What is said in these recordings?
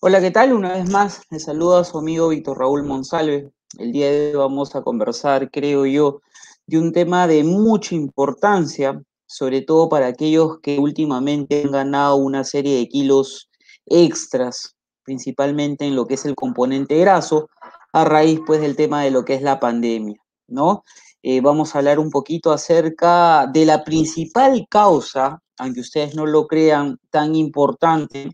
Hola, ¿qué tal? Una vez más, les saluda a su amigo Víctor Raúl Monsalve. El día de hoy vamos a conversar, creo yo, de un tema de mucha importancia, sobre todo para aquellos que últimamente han ganado una serie de kilos extras, principalmente en lo que es el componente graso, a raíz pues del tema de lo que es la pandemia, ¿no? Eh, vamos a hablar un poquito acerca de la principal causa, aunque ustedes no lo crean tan importante,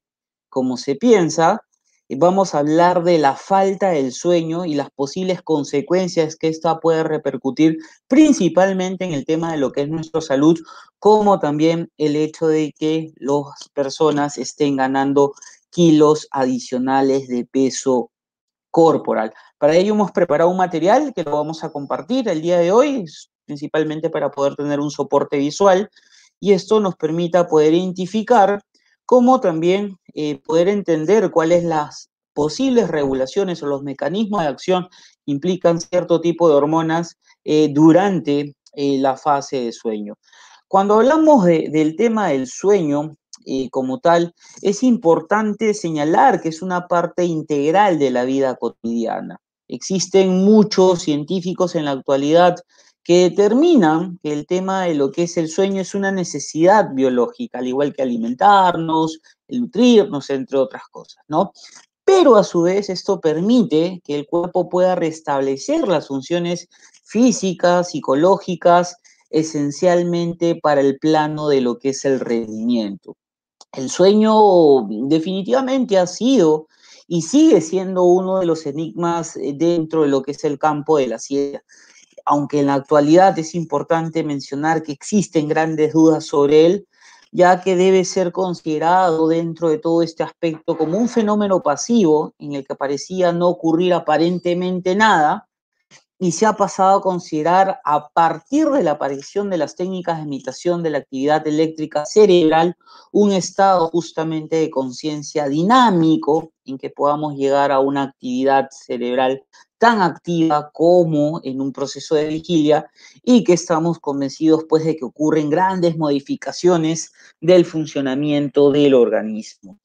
como se piensa, eh, vamos a hablar de la falta del sueño y las posibles consecuencias que esta puede repercutir principalmente en el tema de lo que es nuestra salud, como también el hecho de que las personas estén ganando kilos adicionales de peso corporal. Para ello hemos preparado un material que lo vamos a compartir el día de hoy, principalmente para poder tener un soporte visual y esto nos permita poder identificar como también eh, poder entender cuáles las posibles regulaciones o los mecanismos de acción implican cierto tipo de hormonas eh, durante eh, la fase de sueño. Cuando hablamos del tema del sueño como tal, es importante señalar que es una parte integral de la vida cotidiana. Existen muchos científicos en la actualidad que determinan que el tema de lo que es el sueño es una necesidad biológica, al igual que alimentarnos, nutrirnos, entre otras cosas, ¿no? Pero a su vez esto permite que el cuerpo pueda restablecer las funciones físicas, psicológicas, esencialmente para el plano de lo que es el rendimiento. El sueño definitivamente ha sido y sigue siendo uno de los enigmas eh, dentro de lo que es el campo de la ciencia aunque en la actualidad es importante mencionar que existen grandes dudas sobre él, ya que debe ser considerado dentro de todo este aspecto como un fenómeno pasivo en el que parecía no ocurrir aparentemente nada y se ha pasado a considerar a partir de la aparición de las técnicas de imitación de la actividad eléctrica cerebral un estado justamente de conciencia dinámico en que podamos llegar a una actividad cerebral tan activa como en un proceso de vigilia y que estamos convencidos pues de que ocurren grandes modificaciones del funcionamiento del organismo.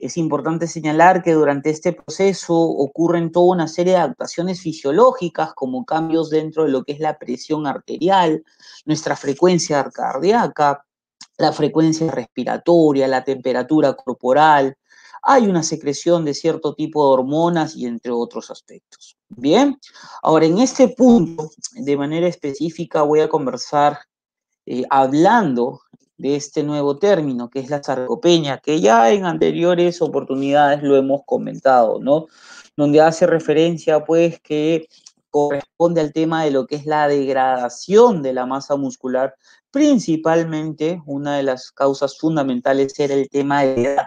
Es importante señalar que durante este proceso ocurren toda una serie de adaptaciones fisiológicas como cambios dentro de lo que es la presión arterial, nuestra frecuencia cardíaca, la frecuencia respiratoria, la temperatura corporal, hay una secreción de cierto tipo de hormonas y entre otros aspectos. Bien, ahora en este punto, de manera específica, voy a conversar eh, hablando de este nuevo término que es la sarcopenia, que ya en anteriores oportunidades lo hemos comentado, ¿no? Donde hace referencia, pues, que corresponde al tema de lo que es la degradación de la masa muscular. Principalmente, una de las causas fundamentales era el tema de edad,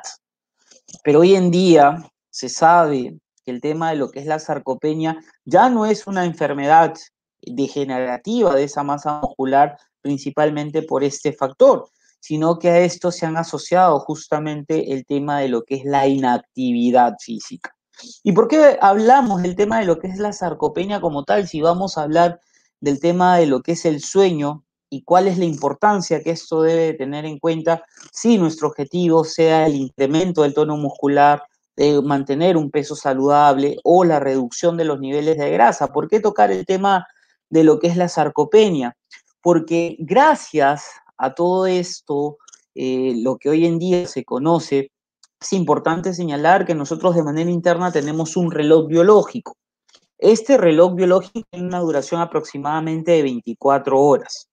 pero hoy en día se sabe que el tema de lo que es la sarcopenia ya no es una enfermedad degenerativa de esa masa muscular principalmente por este factor, sino que a esto se han asociado justamente el tema de lo que es la inactividad física. ¿Y por qué hablamos del tema de lo que es la sarcopenia como tal si vamos a hablar del tema de lo que es el sueño y cuál es la importancia que esto debe tener en cuenta si nuestro objetivo sea el incremento del tono muscular, de mantener un peso saludable o la reducción de los niveles de grasa. ¿Por qué tocar el tema de lo que es la sarcopenia? Porque gracias a todo esto, eh, lo que hoy en día se conoce, es importante señalar que nosotros de manera interna tenemos un reloj biológico. Este reloj biológico tiene una duración aproximadamente de 24 horas.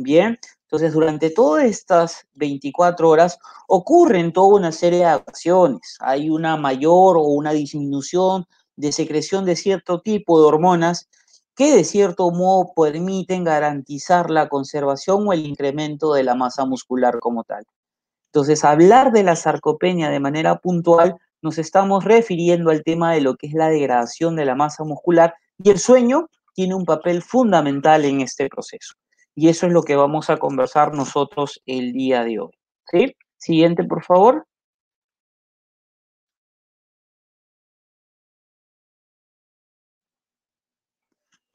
Bien, entonces durante todas estas 24 horas ocurren toda una serie de acciones. Hay una mayor o una disminución de secreción de cierto tipo de hormonas que de cierto modo permiten garantizar la conservación o el incremento de la masa muscular como tal. Entonces, hablar de la sarcopenia de manera puntual, nos estamos refiriendo al tema de lo que es la degradación de la masa muscular y el sueño tiene un papel fundamental en este proceso. Y eso es lo que vamos a conversar nosotros el día de hoy. ¿Sí? Siguiente, por favor.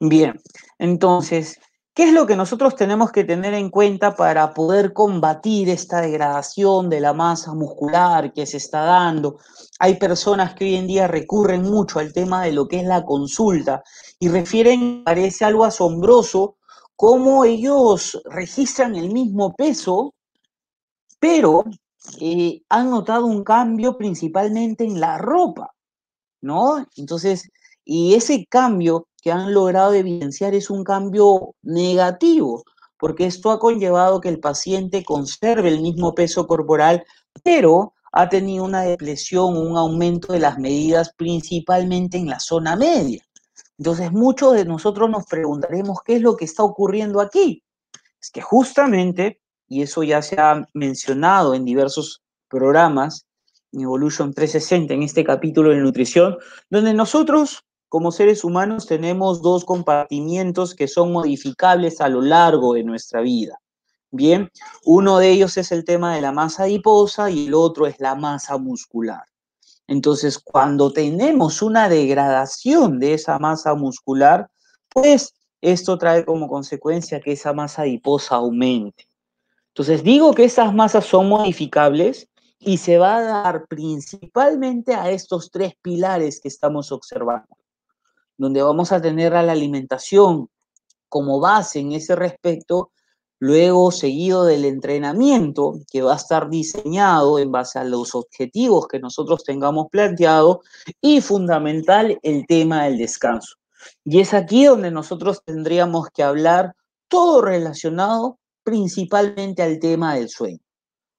Bien, entonces, ¿qué es lo que nosotros tenemos que tener en cuenta para poder combatir esta degradación de la masa muscular que se está dando? Hay personas que hoy en día recurren mucho al tema de lo que es la consulta y refieren, parece algo asombroso, cómo ellos registran el mismo peso, pero eh, han notado un cambio principalmente en la ropa, ¿no? Entonces, y ese cambio que han logrado evidenciar es un cambio negativo, porque esto ha conllevado que el paciente conserve el mismo peso corporal, pero ha tenido una depresión, un aumento de las medidas, principalmente en la zona media. Entonces muchos de nosotros nos preguntaremos qué es lo que está ocurriendo aquí. Es que justamente, y eso ya se ha mencionado en diversos programas, en Evolution 360, en este capítulo de nutrición, donde nosotros como seres humanos tenemos dos compartimientos que son modificables a lo largo de nuestra vida. Bien, uno de ellos es el tema de la masa adiposa y el otro es la masa muscular. Entonces, cuando tenemos una degradación de esa masa muscular, pues esto trae como consecuencia que esa masa adiposa aumente. Entonces, digo que esas masas son modificables y se va a dar principalmente a estos tres pilares que estamos observando, donde vamos a tener a la alimentación como base en ese respecto Luego, seguido del entrenamiento que va a estar diseñado en base a los objetivos que nosotros tengamos planteado y fundamental el tema del descanso. Y es aquí donde nosotros tendríamos que hablar todo relacionado principalmente al tema del sueño.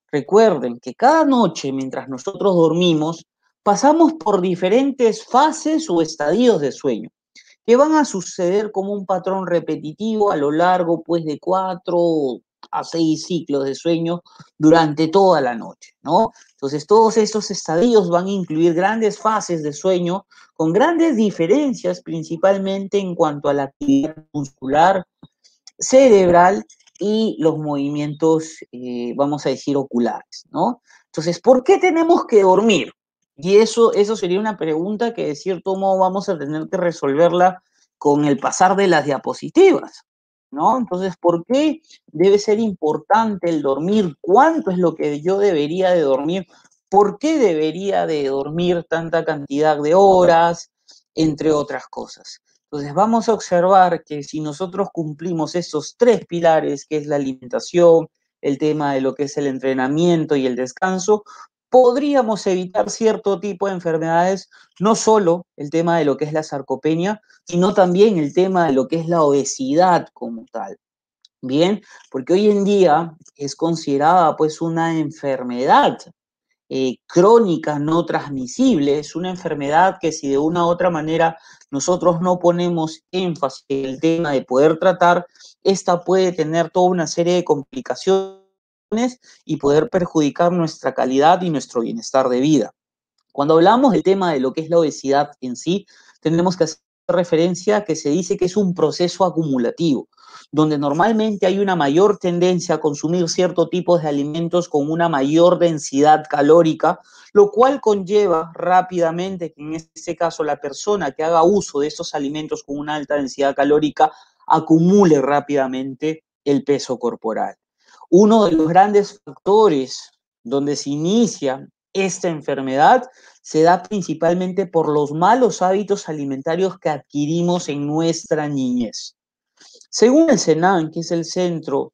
Recuerden que cada noche mientras nosotros dormimos pasamos por diferentes fases o estadios de sueño que van a suceder como un patrón repetitivo a lo largo pues de cuatro a seis ciclos de sueño durante toda la noche, ¿no? Entonces todos estos estadios van a incluir grandes fases de sueño con grandes diferencias principalmente en cuanto a la actividad muscular, cerebral y los movimientos, eh, vamos a decir, oculares, ¿no? Entonces, ¿por qué tenemos que dormir? Y eso, eso sería una pregunta que de cierto modo vamos a tener que resolverla con el pasar de las diapositivas, ¿no? Entonces, ¿por qué debe ser importante el dormir? ¿Cuánto es lo que yo debería de dormir? ¿Por qué debería de dormir tanta cantidad de horas? Entre otras cosas. Entonces, vamos a observar que si nosotros cumplimos esos tres pilares, que es la alimentación, el tema de lo que es el entrenamiento y el descanso, podríamos evitar cierto tipo de enfermedades, no solo el tema de lo que es la sarcopenia, sino también el tema de lo que es la obesidad como tal. Bien, porque hoy en día es considerada pues una enfermedad eh, crónica no transmisible, es una enfermedad que si de una u otra manera nosotros no ponemos énfasis en el tema de poder tratar, esta puede tener toda una serie de complicaciones y poder perjudicar nuestra calidad y nuestro bienestar de vida. Cuando hablamos del tema de lo que es la obesidad en sí, tenemos que hacer referencia a que se dice que es un proceso acumulativo, donde normalmente hay una mayor tendencia a consumir cierto tipo de alimentos con una mayor densidad calórica, lo cual conlleva rápidamente que en este caso la persona que haga uso de estos alimentos con una alta densidad calórica acumule rápidamente el peso corporal. Uno de los grandes factores donde se inicia esta enfermedad se da principalmente por los malos hábitos alimentarios que adquirimos en nuestra niñez. Según el CENAN, que es el Centro,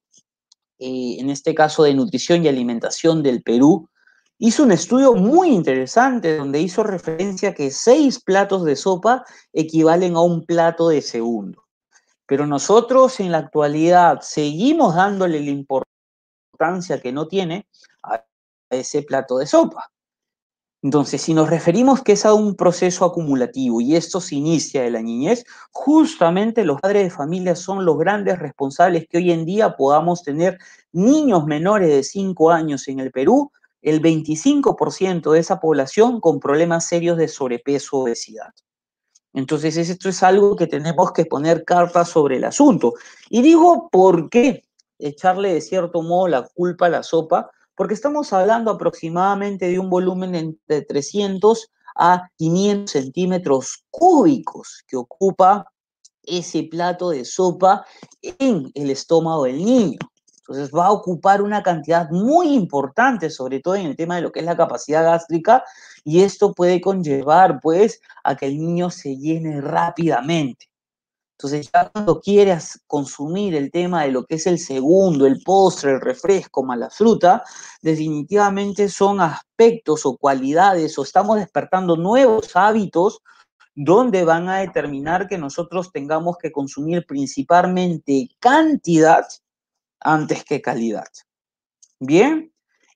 eh, en este caso, de Nutrición y Alimentación del Perú, hizo un estudio muy interesante donde hizo referencia que seis platos de sopa equivalen a un plato de segundo. Pero nosotros en la actualidad seguimos dándole el importancia que no tiene a ese plato de sopa. Entonces, si nos referimos que es a un proceso acumulativo y esto se inicia de la niñez, justamente los padres de familia son los grandes responsables que hoy en día podamos tener niños menores de 5 años en el Perú, el 25% de esa población con problemas serios de sobrepeso o obesidad. Entonces, esto es algo que tenemos que poner cartas sobre el asunto. Y digo, ¿por qué? echarle de cierto modo la culpa a la sopa, porque estamos hablando aproximadamente de un volumen entre 300 a 500 centímetros cúbicos que ocupa ese plato de sopa en el estómago del niño. Entonces va a ocupar una cantidad muy importante, sobre todo en el tema de lo que es la capacidad gástrica, y esto puede conllevar pues a que el niño se llene rápidamente. Entonces, ya cuando quieras consumir el tema de lo que es el segundo, el postre, el refresco, mala fruta, definitivamente son aspectos o cualidades o estamos despertando nuevos hábitos donde van a determinar que nosotros tengamos que consumir principalmente cantidad antes que calidad. Bien,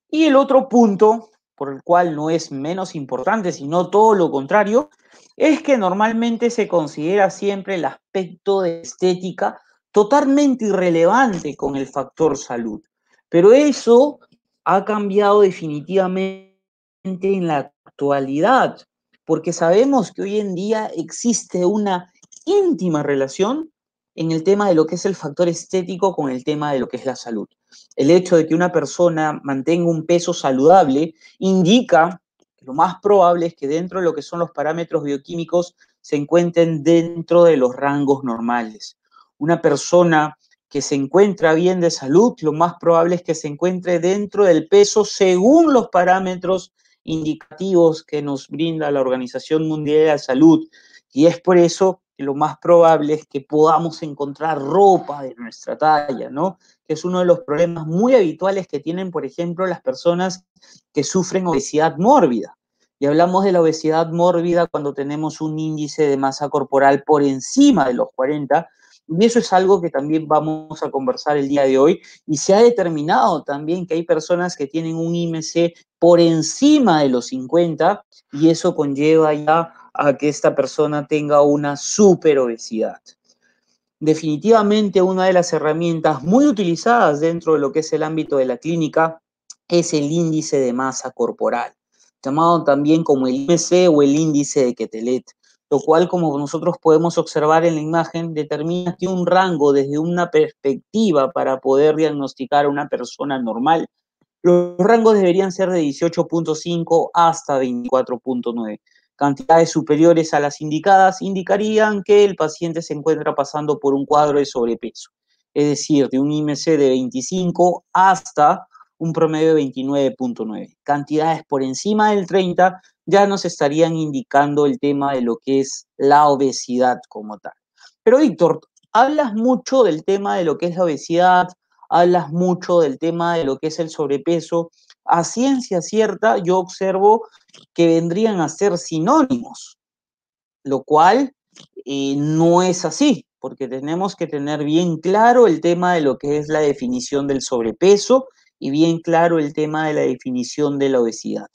y el otro punto, por el cual no es menos importante, sino todo lo contrario, es que normalmente se considera siempre el aspecto de estética totalmente irrelevante con el factor salud. Pero eso ha cambiado definitivamente en la actualidad, porque sabemos que hoy en día existe una íntima relación en el tema de lo que es el factor estético con el tema de lo que es la salud. El hecho de que una persona mantenga un peso saludable indica lo más probable es que dentro de lo que son los parámetros bioquímicos se encuentren dentro de los rangos normales. Una persona que se encuentra bien de salud, lo más probable es que se encuentre dentro del peso según los parámetros indicativos que nos brinda la Organización Mundial de la Salud. Y es por eso que lo más probable es que podamos encontrar ropa de nuestra talla, ¿no? Que es uno de los problemas muy habituales que tienen, por ejemplo, las personas que sufren obesidad mórbida. Y hablamos de la obesidad mórbida cuando tenemos un índice de masa corporal por encima de los 40. Y eso es algo que también vamos a conversar el día de hoy. Y se ha determinado también que hay personas que tienen un IMC por encima de los 50 y eso conlleva ya a que esta persona tenga una superobesidad. Definitivamente una de las herramientas muy utilizadas dentro de lo que es el ámbito de la clínica es el índice de masa corporal llamado también como el IMC o el índice de Quetelet, lo cual, como nosotros podemos observar en la imagen, determina que un rango desde una perspectiva para poder diagnosticar a una persona normal, los rangos deberían ser de 18.5 hasta 24.9. Cantidades superiores a las indicadas indicarían que el paciente se encuentra pasando por un cuadro de sobrepeso, es decir, de un IMC de 25 hasta un promedio de 29.9. Cantidades por encima del 30 ya nos estarían indicando el tema de lo que es la obesidad como tal. Pero Víctor, hablas mucho del tema de lo que es la obesidad, hablas mucho del tema de lo que es el sobrepeso. A ciencia cierta yo observo que vendrían a ser sinónimos, lo cual eh, no es así, porque tenemos que tener bien claro el tema de lo que es la definición del sobrepeso y bien claro el tema de la definición de la obesidad.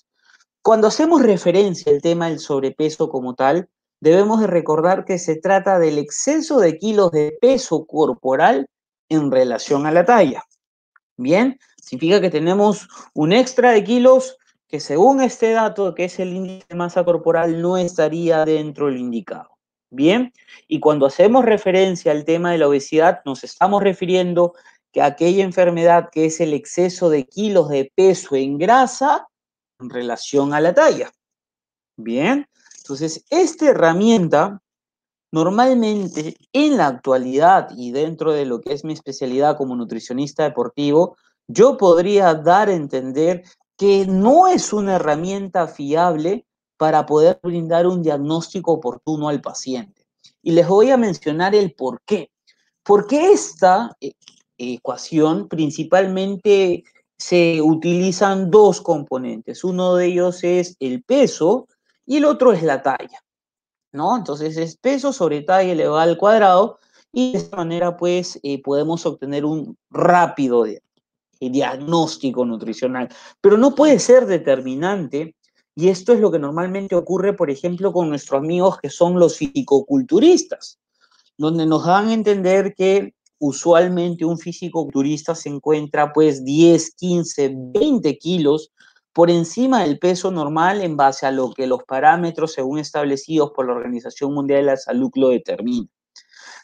Cuando hacemos referencia al tema del sobrepeso como tal, debemos de recordar que se trata del exceso de kilos de peso corporal en relación a la talla. Bien, significa que tenemos un extra de kilos que según este dato, que es el índice de masa corporal, no estaría dentro del indicado. Bien, y cuando hacemos referencia al tema de la obesidad, nos estamos refiriendo que aquella enfermedad que es el exceso de kilos de peso en grasa en relación a la talla. Bien, entonces esta herramienta normalmente en la actualidad y dentro de lo que es mi especialidad como nutricionista deportivo, yo podría dar a entender que no es una herramienta fiable para poder brindar un diagnóstico oportuno al paciente. Y les voy a mencionar el por qué. Porque esta eh, ecuación principalmente se utilizan dos componentes. Uno de ellos es el peso y el otro es la talla. ¿no? Entonces es peso sobre talla elevado al cuadrado y de esta manera pues eh, podemos obtener un rápido eh, diagnóstico nutricional. Pero no puede ser determinante y esto es lo que normalmente ocurre, por ejemplo, con nuestros amigos que son los psicoculturistas, donde nos dan a entender que usualmente un físico-culturista se encuentra pues 10, 15, 20 kilos por encima del peso normal en base a lo que los parámetros según establecidos por la Organización Mundial de la Salud lo determinan.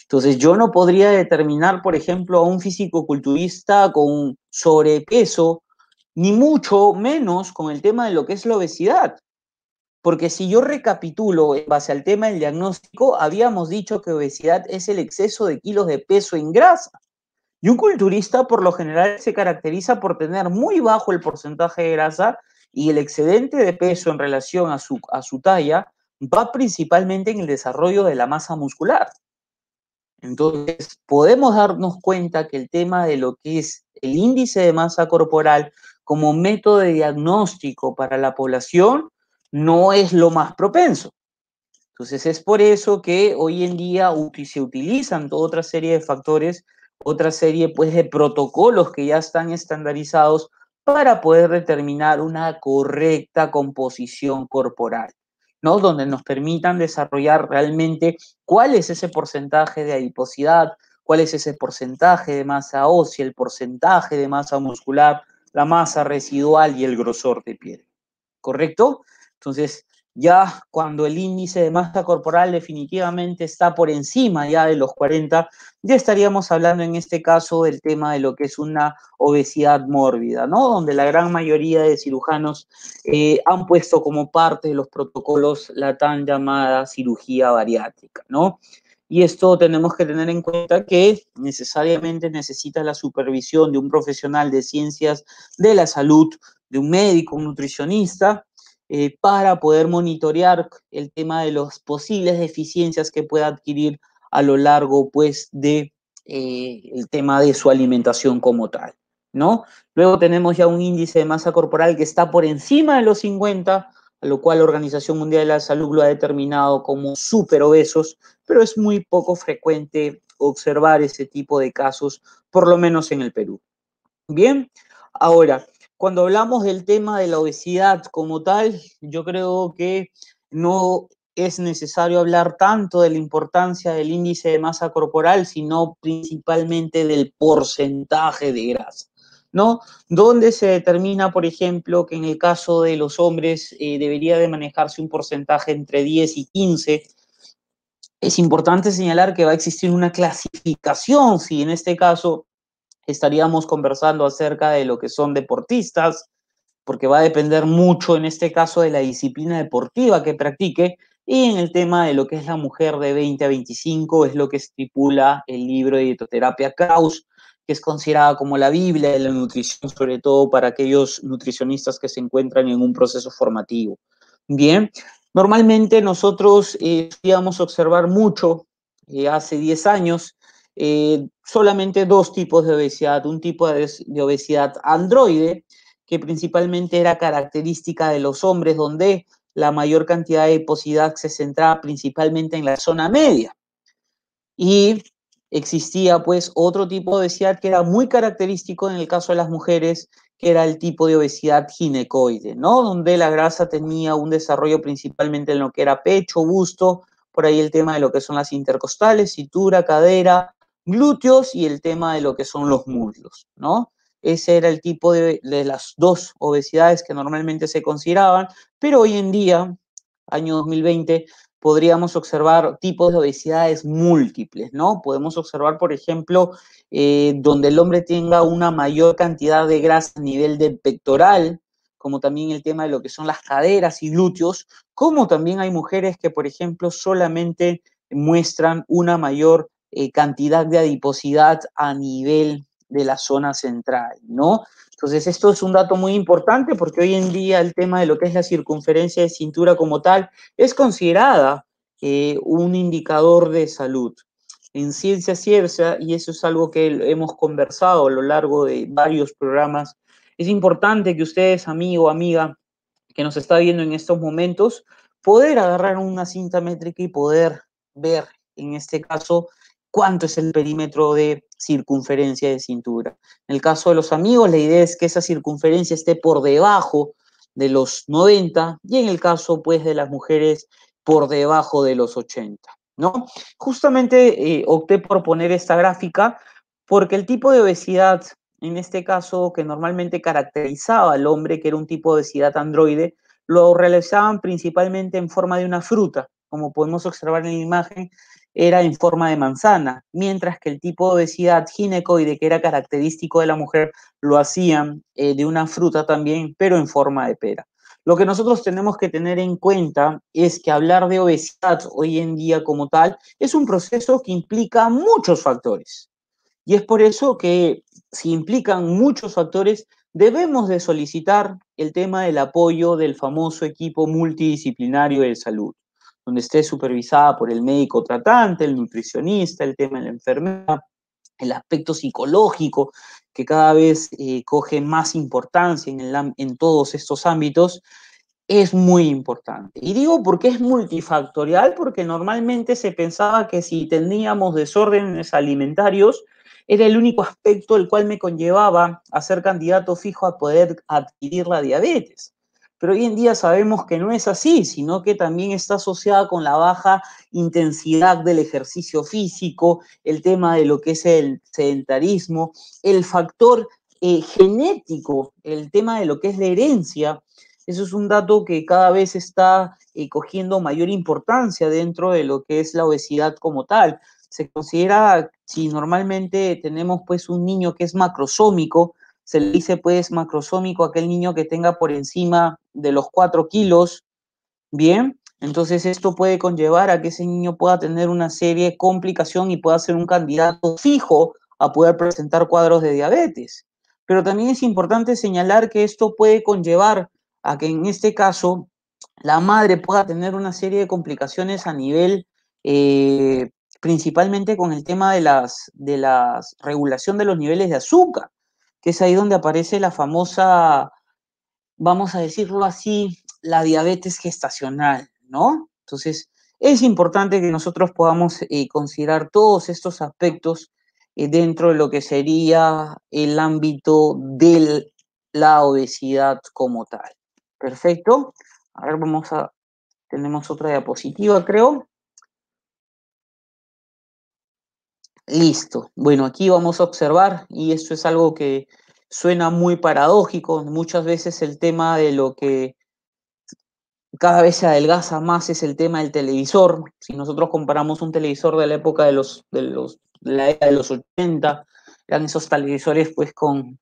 Entonces yo no podría determinar, por ejemplo, a un físico-culturista con sobrepeso, ni mucho menos con el tema de lo que es la obesidad, porque si yo recapitulo en base al tema del diagnóstico, habíamos dicho que obesidad es el exceso de kilos de peso en grasa. Y un culturista por lo general se caracteriza por tener muy bajo el porcentaje de grasa y el excedente de peso en relación a su, a su talla va principalmente en el desarrollo de la masa muscular. Entonces, podemos darnos cuenta que el tema de lo que es el índice de masa corporal como método de diagnóstico para la población no es lo más propenso. Entonces es por eso que hoy en día se utilizan toda otra serie de factores, otra serie pues de protocolos que ya están estandarizados para poder determinar una correcta composición corporal, ¿no? Donde nos permitan desarrollar realmente cuál es ese porcentaje de adiposidad, cuál es ese porcentaje de masa ósea, el porcentaje de masa muscular, la masa residual y el grosor de piel. ¿Correcto? Entonces, ya cuando el índice de masa corporal definitivamente está por encima ya de los 40, ya estaríamos hablando en este caso del tema de lo que es una obesidad mórbida, ¿no? Donde la gran mayoría de cirujanos eh, han puesto como parte de los protocolos la tan llamada cirugía bariátrica, ¿no? Y esto tenemos que tener en cuenta que necesariamente necesita la supervisión de un profesional de ciencias de la salud, de un médico, un nutricionista, eh, para poder monitorear el tema de las posibles deficiencias que pueda adquirir a lo largo pues de eh, el tema de su alimentación como tal, ¿no? Luego tenemos ya un índice de masa corporal que está por encima de los 50, a lo cual la Organización Mundial de la Salud lo ha determinado como obesos, pero es muy poco frecuente observar ese tipo de casos, por lo menos en el Perú. Bien, ahora, cuando hablamos del tema de la obesidad como tal, yo creo que no es necesario hablar tanto de la importancia del índice de masa corporal, sino principalmente del porcentaje de grasa. ¿no? Donde se determina, por ejemplo, que en el caso de los hombres eh, debería de manejarse un porcentaje entre 10 y 15. Es importante señalar que va a existir una clasificación, si en este caso estaríamos conversando acerca de lo que son deportistas, porque va a depender mucho en este caso de la disciplina deportiva que practique, y en el tema de lo que es la mujer de 20 a 25 es lo que estipula el libro de dietoterapia Kraus, que es considerada como la Biblia de la nutrición, sobre todo para aquellos nutricionistas que se encuentran en un proceso formativo. Bien, normalmente nosotros eh, íbamos a observar mucho eh, hace 10 años eh, solamente dos tipos de obesidad. Un tipo de, obesidad androide, que principalmente era característica de los hombres, donde la mayor cantidad de adiposidad se centraba principalmente en la zona media. Y existía pues otro tipo de obesidad que era muy característico en el caso de las mujeres, que era el tipo de obesidad ginecoide, ¿no? Donde la grasa tenía un desarrollo principalmente en lo que era pecho, busto, por ahí el tema de lo que son las intercostales, cintura, cadera, glúteos y el tema de lo que son los muslos, ¿no? Ese era el tipo de, las dos obesidades que normalmente se consideraban, pero hoy en día, año 2020, podríamos observar tipos de obesidades múltiples, ¿no? Podemos observar, por ejemplo, eh, donde el hombre tenga una mayor cantidad de grasa a nivel del pectoral, como también el tema de lo que son las caderas y glúteos, como también hay mujeres que, por ejemplo, solamente muestran una mayor eh, cantidad de adiposidad a nivel de la zona central, ¿no? Entonces, esto es un dato muy importante porque hoy en día el tema de lo que es la circunferencia de cintura como tal es considerada eh, un indicador de salud. En ciencia cierta, y eso es algo que hemos conversado a lo largo de varios programas, es importante que ustedes, amigo, amiga, que nos está viendo en estos momentos, poder agarrar una cinta métrica y poder ver, en este caso, cuánto es el perímetro de circunferencia de cintura. En el caso de los amigos, la idea es que esa circunferencia esté por debajo de los 90 y en el caso pues de las mujeres por debajo de los 80, ¿no? Justamente eh, opté por poner esta gráfica porque el tipo de obesidad, en este caso que normalmente caracterizaba al hombre, que era un tipo de obesidad androide, lo realizaban principalmente en forma de una fruta, como podemos observar en la imagen, era en forma de manzana, mientras que el tipo de obesidad ginecoide, que era característico de la mujer, lo hacían eh, de una fruta también, pero en forma de pera. Lo que nosotros tenemos que tener en cuenta es que hablar de obesidad hoy en día como tal es un proceso que implica muchos factores. Y es por eso que si implican muchos factores, debemos de solicitar el tema del apoyo del famoso equipo multidisciplinario de salud donde esté supervisada por el médico tratante, el nutricionista, el tema de la enfermedad, el aspecto psicológico, que cada vez eh, coge más importancia en, en todos estos ámbitos, es muy importante. Y digo porque es multifactorial, porque normalmente se pensaba que si teníamos desórdenes alimentarios, era el único aspecto el cual me conllevaba a ser candidato fijo a poder adquirir la diabetes pero hoy en día sabemos que no es así, sino que también está asociada con la baja intensidad del ejercicio físico, el tema de lo que es el sedentarismo, el factor eh, genético, el tema de lo que es la herencia. Eso es un dato que cada vez está eh, cogiendo mayor importancia dentro de lo que es la obesidad como tal. Se considera, si normalmente tenemos pues un niño que es macrosómico, se le dice pues macrosómico aquel niño que tenga por encima de los 4 kilos, ¿bien? Entonces esto puede conllevar a que ese niño pueda tener una serie de complicación y pueda ser un candidato fijo a poder presentar cuadros de diabetes. Pero también es importante señalar que esto puede conllevar a que en este caso la madre pueda tener una serie de complicaciones a nivel, eh, principalmente con el tema de las, de las regulación de los niveles de azúcar que es ahí donde aparece la famosa, vamos a decirlo así, la diabetes gestacional, ¿no? Entonces, es importante que nosotros podamos eh, considerar todos estos aspectos eh, dentro de lo que sería el ámbito de la obesidad como tal. Perfecto. A ver, vamos a, tenemos otra diapositiva, creo. Listo. Bueno, aquí vamos a observar, y esto es algo que suena muy paradójico, muchas veces el tema de lo que cada vez se adelgaza más es el tema del televisor. Si nosotros comparamos un televisor de la época de los, de los, de los 80, eran esos televisores pues con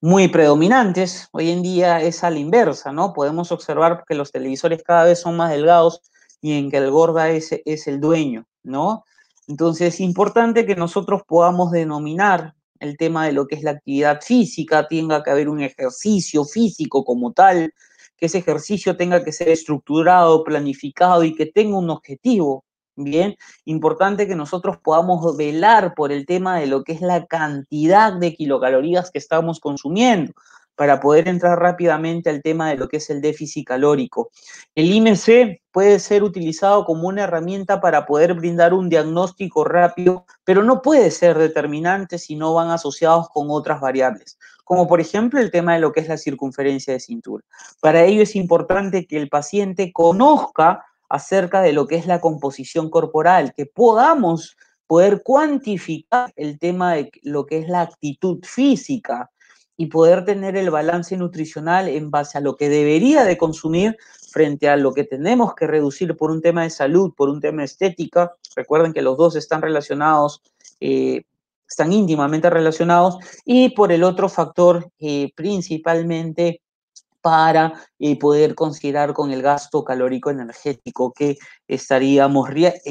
muy predominantes. Hoy en día es a la inversa, ¿no? Podemos observar que los televisores cada vez son más delgados y en que el gorda es, es el dueño, ¿no? Entonces es importante que nosotros podamos denominar el tema de lo que es la actividad física, tenga que haber un ejercicio físico como tal, que ese ejercicio tenga que ser estructurado, planificado y que tenga un objetivo. Bien, importante que nosotros podamos velar por el tema de lo que es la cantidad de kilocalorías que estamos consumiendo para poder entrar rápidamente al tema de lo que es el déficit calórico. El IMC puede ser utilizado como una herramienta para poder brindar un diagnóstico rápido, pero no puede ser determinante si no van asociados con otras variables, como por ejemplo el tema de lo que es la circunferencia de cintura. Para ello es importante que el paciente conozca acerca de lo que es la composición corporal, que podamos poder cuantificar el tema de lo que es la actitud física, y poder tener el balance nutricional en base a lo que debería de consumir frente a lo que tenemos que reducir por un tema de salud, por un tema de estética. Recuerden que los dos están relacionados, eh, están íntimamente relacionados, y por el otro factor, eh, principalmente para eh, poder considerar con el gasto calórico energético que estaríamos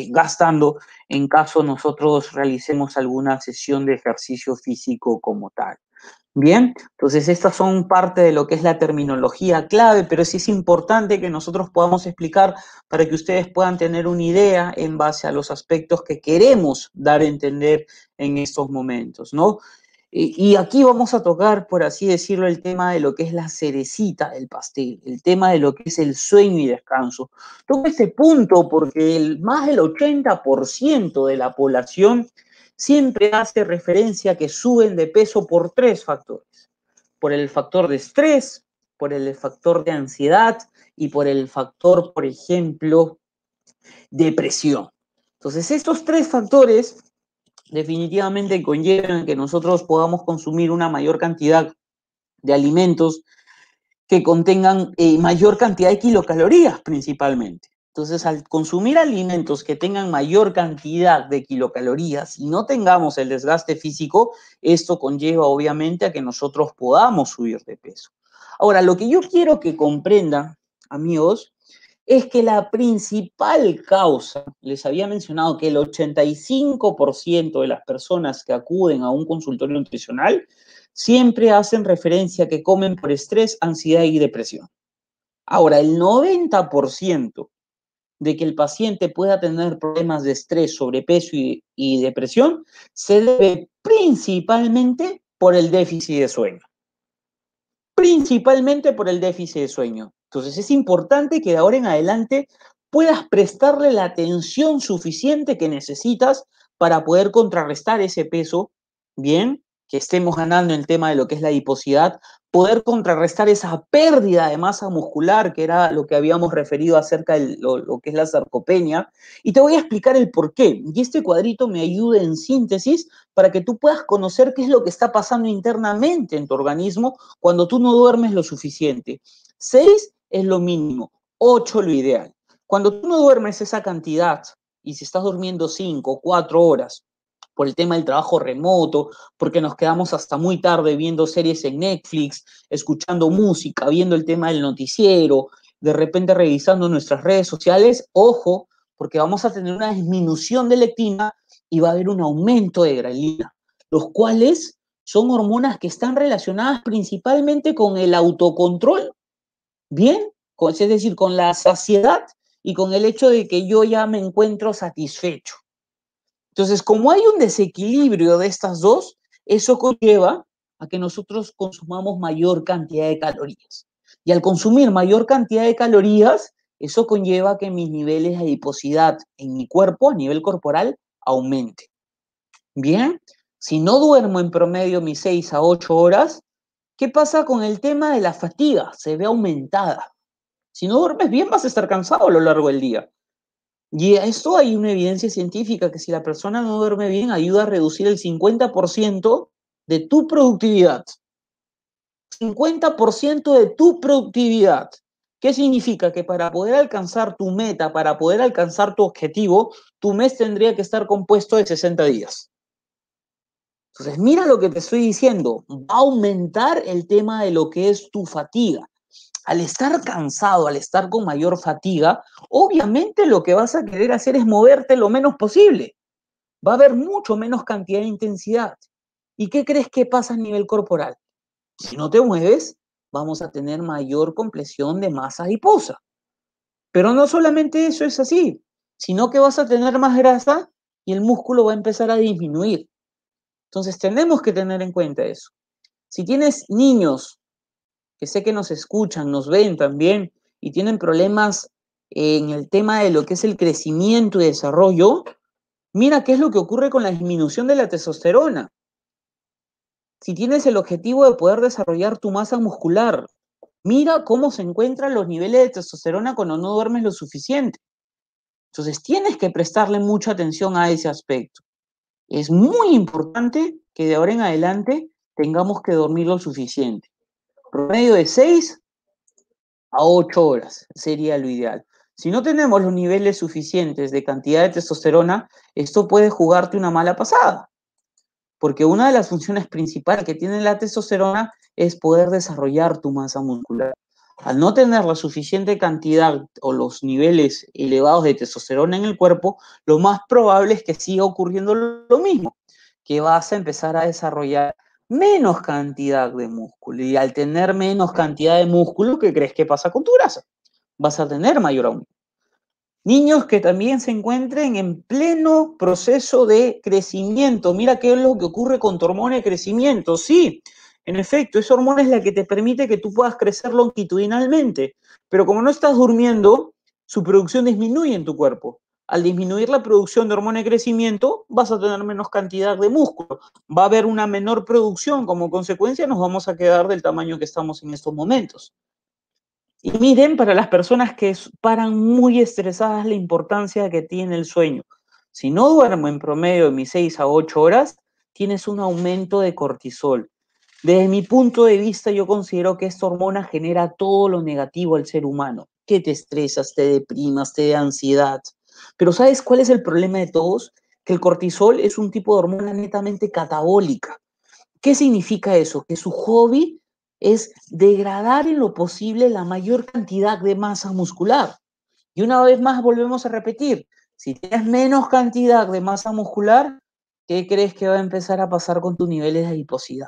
gastando en caso nosotros realicemos alguna sesión de ejercicio físico como tal. Bien, entonces estas son parte de lo que es la terminología clave, pero sí es importante que nosotros podamos explicar para que ustedes puedan tener una idea en base a los aspectos que queremos dar a entender en estos momentos, ¿no? Y aquí vamos a tocar, por así decirlo, el tema de lo que es la cerecita del pastel, el tema de lo que es el sueño y descanso. Toco este punto porque más del 80% de la población siempre hace referencia a que suben de peso por tres factores, por el factor de estrés, por el factor de ansiedad y por el factor, por ejemplo, depresión. Entonces, estos tres factores definitivamente conllevan que nosotros podamos consumir una mayor cantidad de alimentos que contengan eh, mayor cantidad de kilocalorías principalmente. Entonces, al consumir alimentos que tengan mayor cantidad de kilocalorías y no tengamos el desgaste físico, esto conlleva obviamente a que nosotros podamos subir de peso. Ahora, lo que yo quiero que comprendan, amigos, es que la principal causa, les había mencionado que el 85% de las personas que acuden a un consultorio nutricional siempre hacen referencia a que comen por estrés, ansiedad y depresión. Ahora, el 90% de que el paciente pueda tener problemas de estrés, sobrepeso y, depresión se debe principalmente por el déficit de sueño. Principalmente por el déficit de sueño. Entonces es importante que de ahora en adelante puedas prestarle la atención suficiente que necesitas para poder contrarrestar ese peso, ¿bien? Que estemos ganando el tema de lo que es la adiposidad, poder contrarrestar esa pérdida de masa muscular, que era lo que habíamos referido acerca de lo, que es la sarcopenia. Y te voy a explicar el por qué. Y este cuadrito me ayuda en síntesis para que tú puedas conocer qué es lo que está pasando internamente en tu organismo cuando tú no duermes lo suficiente. Seis es lo mínimo, ocho lo ideal. Cuando tú no duermes esa cantidad, y si estás durmiendo cinco, cuatro horas, por el tema del trabajo remoto, porque nos quedamos hasta muy tarde viendo series en Netflix, escuchando música, viendo el tema del noticiero, de repente revisando nuestras redes sociales, ojo, porque vamos a tener una disminución de lectina y va a haber un aumento de grelina, los cuales son hormonas que están relacionadas principalmente con el autocontrol, ¿bien? Es decir, con la saciedad y con el hecho de que yo ya me encuentro satisfecho. Entonces, como hay un desequilibrio de estas dos, eso conlleva a que nosotros consumamos mayor cantidad de calorías. Y al consumir mayor cantidad de calorías, eso conlleva que mis niveles de adiposidad en mi cuerpo, a nivel corporal, aumente. Bien, si no duermo en promedio mis 6 a 8 horas, ¿qué pasa con el tema de la fatiga? Se ve aumentada. Si no duermes bien, vas a estar cansado a lo largo del día. Y eso hay una evidencia científica que si la persona no duerme bien, ayuda a reducir el 50% de tu productividad. 50% de tu productividad. ¿Qué significa? Que para poder alcanzar tu meta, para poder alcanzar tu objetivo, tu mes tendría que estar compuesto de 60 días. Entonces, mira lo que te estoy diciendo. Va a aumentar el tema de lo que es tu fatiga al estar cansado, al estar con mayor fatiga, obviamente lo que vas a querer hacer es moverte lo menos posible. Va a haber mucho menos cantidad de intensidad. ¿Y qué crees que pasa a nivel corporal? Si no te mueves, vamos a tener mayor compresión de masa adiposa. Pero no solamente eso es así, sino que vas a tener más grasa y el músculo va a empezar a disminuir. Entonces tenemos que tener en cuenta eso. Si tienes niños que sé que nos escuchan, nos ven también y tienen problemas en el tema de lo que es el crecimiento y desarrollo, mira qué es lo que ocurre con la disminución de la testosterona. Si tienes el objetivo de poder desarrollar tu masa muscular, mira cómo se encuentran los niveles de testosterona cuando no duermes lo suficiente. Entonces tienes que prestarle mucha atención a ese aspecto. Es muy importante que de ahora en adelante tengamos que dormir lo suficiente medio de 6 a 8 horas sería lo ideal. Si no tenemos los niveles suficientes de cantidad de testosterona, esto puede jugarte una mala pasada, porque una de las funciones principales que tiene la testosterona es poder desarrollar tu masa muscular. Al no tener la suficiente cantidad o los niveles elevados de testosterona en el cuerpo, lo más probable es que siga ocurriendo lo mismo, que vas a empezar a desarrollar menos cantidad de músculo. Y al tener menos cantidad de músculo, ¿qué crees que pasa con tu grasa? Vas a tener mayor aumento. Niños que también se encuentren en pleno proceso de crecimiento. Mira qué es lo que ocurre con tu hormona de crecimiento. Sí, en efecto, esa hormona es la que te permite que tú puedas crecer longitudinalmente. Pero como no estás durmiendo, su producción disminuye en tu cuerpo al disminuir la producción de hormona de crecimiento, vas a tener menos cantidad de músculo, va a haber una menor producción, como consecuencia nos vamos a quedar del tamaño que estamos en estos momentos. Y miren, para las personas que paran muy estresadas, la importancia que tiene el sueño. Si no duermo en promedio de mis 6 a 8 horas, tienes un aumento de cortisol. Desde mi punto de vista, yo considero que esta hormona genera todo lo negativo al ser humano. Que te estresas, te deprimas, te da ansiedad, pero ¿sabes cuál es el problema de todos? Que el cortisol es un tipo de hormona netamente catabólica. ¿Qué significa eso? Que su hobby es degradar en lo posible la mayor cantidad de masa muscular. Y una vez más volvemos a repetir, si tienes menos cantidad de masa muscular, ¿qué crees que va a empezar a pasar con tus niveles de adiposidad?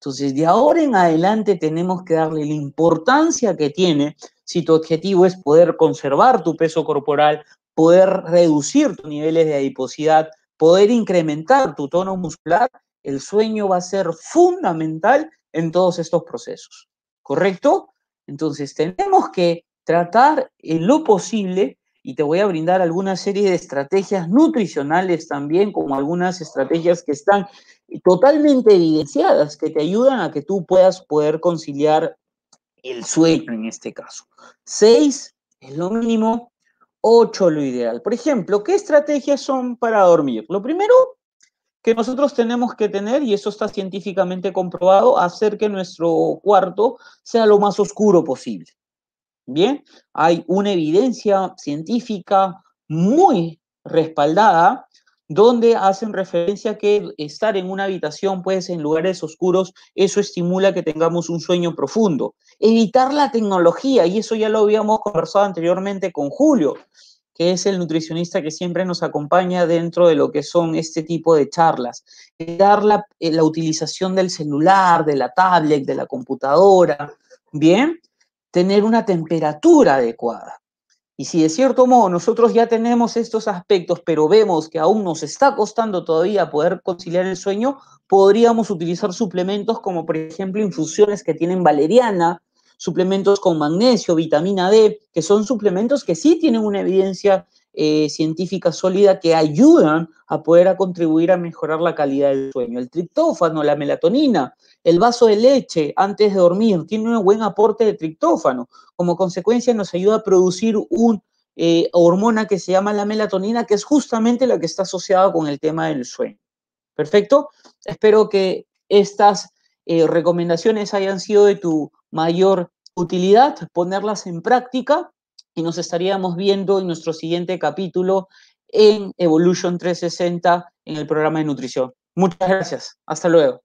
Entonces, de ahora en adelante tenemos que darle la importancia que tiene si tu objetivo es poder conservar tu peso corporal poder reducir tus niveles de adiposidad, poder incrementar tu tono muscular, el sueño va a ser fundamental en todos estos procesos, ¿correcto? Entonces tenemos que tratar en lo posible, y te voy a brindar alguna serie de estrategias nutricionales también, como algunas estrategias que están totalmente evidenciadas, que te ayudan a que tú puedas poder conciliar el sueño en este caso. Seis es lo mínimo, Ocho, lo ideal. Por ejemplo, ¿qué estrategias son para dormir? Lo primero que nosotros tenemos que tener, y eso está científicamente comprobado, hacer que nuestro cuarto sea lo más oscuro posible. Bien, hay una evidencia científica muy respaldada donde hacen referencia que estar en una habitación, pues en lugares oscuros, eso estimula que tengamos un sueño profundo. Evitar la tecnología, y eso ya lo habíamos conversado anteriormente con Julio, que es el nutricionista que siempre nos acompaña dentro de lo que son este tipo de charlas. Evitar la, eh, la utilización del celular, de la tablet, de la computadora, ¿bien? Tener una temperatura adecuada. Y si de cierto modo nosotros ya tenemos estos aspectos, pero vemos que aún nos está costando todavía poder conciliar el sueño, podríamos utilizar suplementos como por ejemplo infusiones que tienen valeriana, suplementos con magnesio, vitamina D, que son suplementos que sí tienen una evidencia eh, científica sólida que ayudan a poder a contribuir a mejorar la calidad del sueño. El triptófano, la melatonina, el vaso de leche antes de dormir tiene un buen aporte de triptófano. Como consecuencia nos ayuda a producir una eh, hormona que se llama la melatonina, que es justamente la que está asociada con el tema del sueño. Perfecto. Espero que estas eh, recomendaciones hayan sido de tu mayor utilidad, ponerlas en práctica y nos estaríamos viendo en nuestro siguiente capítulo en Evolution 360 en el programa de nutrición. Muchas gracias. Hasta luego.